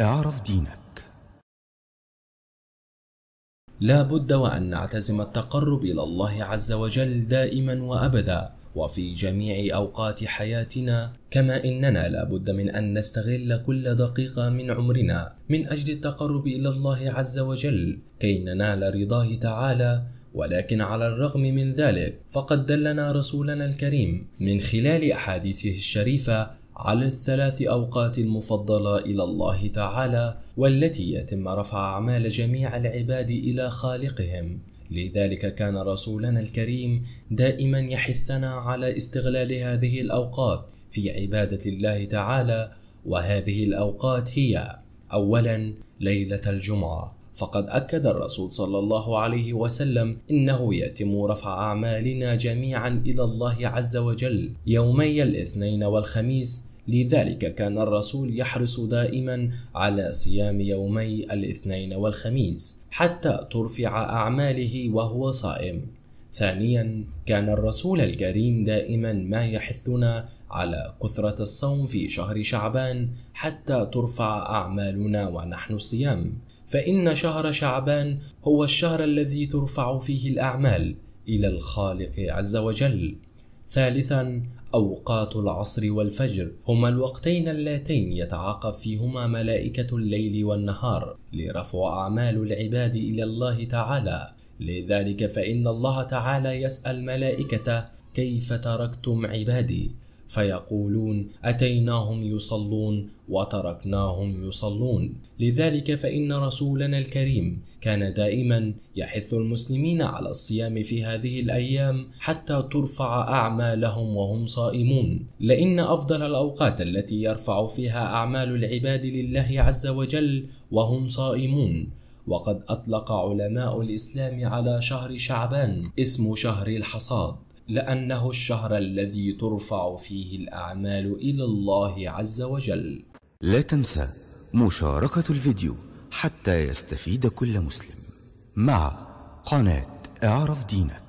اعرف دينك لا بد وان نعتزم التقرب الى الله عز وجل دائما وابدا وفي جميع اوقات حياتنا كما اننا لا بد من ان نستغل كل دقيقه من عمرنا من اجل التقرب الى الله عز وجل كي ننال رضاه تعالى ولكن على الرغم من ذلك فقد دلنا رسولنا الكريم من خلال احاديثه الشريفه على الثلاث أوقات المفضلة إلى الله تعالى والتي يتم رفع أعمال جميع العباد إلى خالقهم لذلك كان رسولنا الكريم دائما يحثنا على استغلال هذه الأوقات في عبادة الله تعالى وهذه الأوقات هي أولا ليلة الجمعة فقد أكد الرسول صلى الله عليه وسلم إنه يتم رفع أعمالنا جميعا إلى الله عز وجل يومي الاثنين والخميس لذلك كان الرسول يحرص دائما على صيام يومي الاثنين والخميس حتى ترفع اعماله وهو صائم ثانيا كان الرسول الكريم دائما ما يحثنا على كثره الصوم في شهر شعبان حتى ترفع اعمالنا ونحن صيام فإن شهر شعبان هو الشهر الذي ترفع فيه الأعمال إلى الخالق عز وجل. ثالثا أوقات العصر والفجر هما الوقتين اللتين يتعاقب فيهما ملائكة الليل والنهار لرفع أعمال العباد إلى الله تعالى لذلك فإن الله تعالى يسأل ملائكته: كيف تركتم عبادي فيقولون أتيناهم يصلون وتركناهم يصلون لذلك فإن رسولنا الكريم كان دائما يحث المسلمين على الصيام في هذه الأيام حتى ترفع أعمالهم وهم صائمون لأن أفضل الأوقات التي يرفع فيها أعمال العباد لله عز وجل وهم صائمون وقد أطلق علماء الإسلام على شهر شعبان اسم شهر الحصاد لأنه الشهر الذي ترفع فيه الأعمال إلى الله عز وجل. لا تنسى مشاركة الفيديو حتى يستفيد كل مسلم مع قناة اعرف دينك.